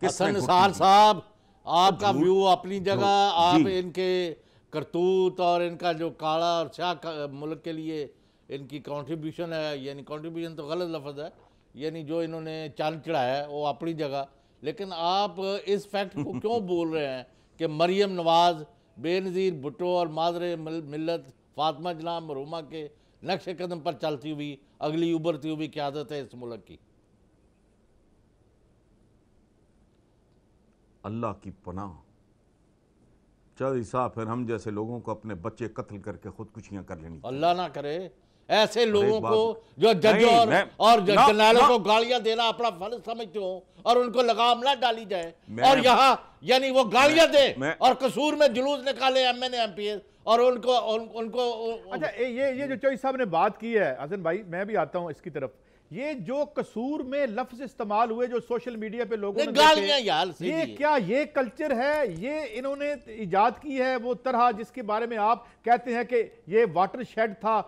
کہ نثار صاحب آپ کا ویو اپنی جگہ جی۔ آپ ان کے کرتوت اور ان کا جو کالا اور شاہ ملک کے لیے ان کی کانٹریبیوشن ہے یعنی کانٹریبیوشن تو غلط لفظ ہے یعنی جو انہوں نے چاند چڑھا ہے وہ اپنی جگہ لیکن آپ اس فیکٹ کو کیوں بول رہے ہیں کہ مریم نواز بے نظیر بھٹو اور مادر ملت فاطمہ جلام عروما کے نقش قدم پر چلتی ہوئی اگلی ابھرتی ہوئی قیادت ہے اس ملک کی اللہ کی پناہ چل صاحب پھر ہم جیسے لوگوں کو اپنے بچے قتل کر کے خودکشیاں کر لینی اللہ نہ کرے ایسے لوگوں کو جو ججوں اور جنرلوں کو گالیاں دینا اپنا فرض سمجھتے ہوں اور ان کو لگام نہ ڈالی جائے اور یہاں یعنی وہ گالیاں دے اور قصور میں جلوس نکالے M N M P S اور ان کو ان کو اچھا یہ جو چوئی صاحب نے بات کی ہے حسن بھائی میں بھی آتا ہوں اس کی طرف یہ جو قصور میں لفظ استعمال ہوئے جو سوشل میڈیا پہ لوگوں نے دیکھے یہ کیا یہ کلچر ہے یہ انہوں نے ایجاد کی ہے وہ طرح جس کے بارے میں آپ کہتے ہیں کہ یہ واٹر شیڈ تھا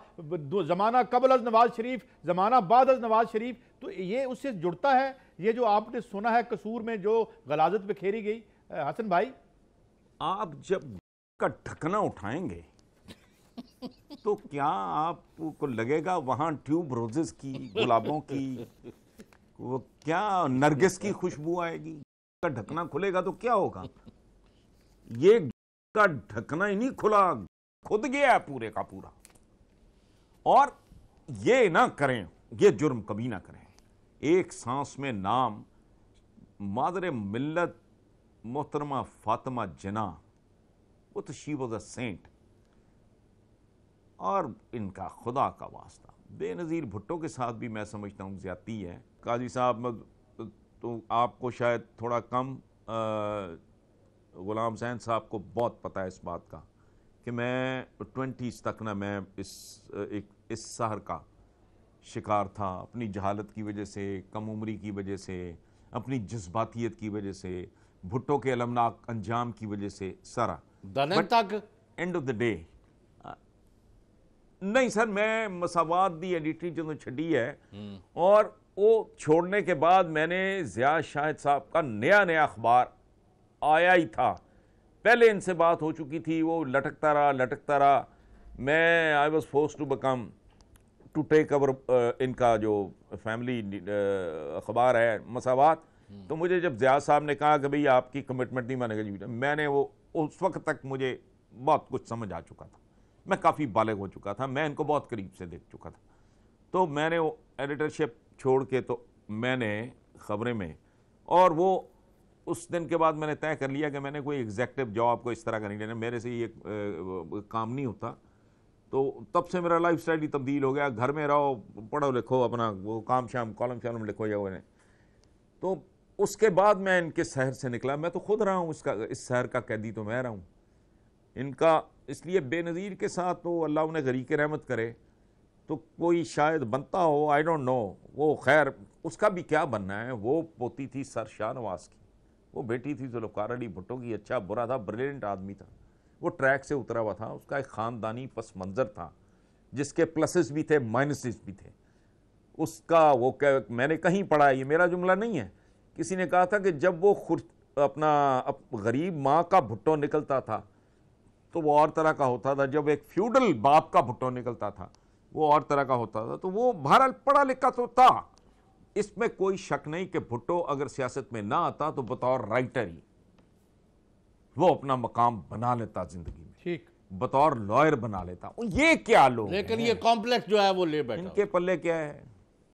زمانہ قبل از نواز شریف زمانہ بعد از نواز شریف تو یہ اس سے جڑتا ہے یہ جو آپ نے سنا ہے قصور میں جو غلازت پہ کھیری گئی حسن بھائی آپ جب کا ڈھکنا اٹھائیں گے تو کیا آپ کو لگے گا وہاں ٹیوب روزز کی گلابوں کی کیا نرگس کی خوشبو آئے گی کا ڈھکنا کھلے گا تو کیا ہوگا یہ کا ڈھکنا ہی نہیں کھلا خود گیا ہے پورے کا پورا اور یہ نہ کریں یہ جرم کبھی نہ کریں ایک سانس میں نام مادر ملت محترمہ فاطمہ جنا تو شی واز اے سینٹ اور ان کا خدا کا واسطہ بے نظیر بھٹو کے ساتھ بھی میں سمجھتا ہوں زیادتی ہے قاضی صاحب تو آپ کو شاید تھوڑا کم غلام حسین صاحب کو بہت پتہ ہے اس بات کا کہ میں ٹوینٹیز تک نہ میں اس ایک اس سہر کا شکار تھا اپنی جہالت کی وجہ سے کم عمری کی وجہ سے اپنی جذباتیت کی وجہ سے بھٹو کے علمناک انجام کی وجہ سے سارا اینڈ آف دا ڈے نہیں سر میں مساوات دی ایڈیٹری جنہوں چھڑی ہے اور وہ چھوڑنے کے بعد میں نے زیاد شاہد صاحب کا نیا نیا اخبار آیا ہی تھا پہلے ان سے بات ہو چکی تھی وہ لٹکتا رہا لٹکتا رہا میں I was force to become to take over ان کا جو فیملی uh, اخبار ہے مساوات تو مجھے جب زیاد صاحب نے کہا کہ بھئی آپ کی کمٹمنٹ نہیں مانے گا میں نے وہ اس وقت تک مجھے بہت کچھ سمجھ آ چکا تھا میں کافی بالغ ہو چکا تھا میں ان کو بہت قریب سے دیکھ چکا تھا تو میں نے وہ ایڈیٹرشپ چھوڑ کے تو میں نے خبریں میں اور وہ اس دن کے بعد میں نے طے کر لیا کہ میں نے کوئی ایگزیکٹو جاب کو اس طرح کا نہیں لینے میرے سے یہ کام نہیں ہوتا تو تب سے میرا لائف اسٹائل ہی تبدیل ہو گیا گھر میں رہو پڑھو لکھو اپنا وہ کام شام کالم شالم لکھو یا وہ تو اس کے بعد میں ان کے شہر سے نکلا میں تو خود رہا ہوں اس کا اس شہر کا قیدی تو میں رہا ہوں ان کا اس لیے بے نظیر کے ساتھ تو اللہ انہیں غریق رحمت کرے تو کوئی شاید بنتا ہو آئی ڈونٹ نو وہ خیر اس کا بھی کیا بننا ہے وہ پوتی تھی سر شاہ نواز کی وہ بیٹی تھی ذوالفقار علی بھٹو کی اچھا برا تھا بریلینٹ آدمی تھا وہ ٹریک سے اترا ہوا تھا اس کا ایک خاندانی پس منظر تھا جس کے پلسز بھی تھے مائنسز بھی تھے اس کا وہ کہ میں نے کہیں پڑھا یہ میرا جملہ نہیں ہے کسی نے کہا تھا کہ جب وہ خر اپنا غریب ماں کا بھٹو نکلتا تھا تو وہ اور طرح کا ہوتا تھا جب ایک فیوڈل باپ کا بھٹو نکلتا تھا وہ اور طرح کا ہوتا تھا تو وہ بہرحال پڑھا لکھا تو تھا اس میں کوئی شک نہیں کہ بھٹو اگر سیاست میں نہ آتا تو بطور رائٹر ہی وہ اپنا مقام بنا لیتا زندگی میں بطور لائر بنا لیتا یہ کیا لوگ لیکن یہ کمپلیکس جو ہے وہ لے بیٹھا ان کے پلے کیا ہے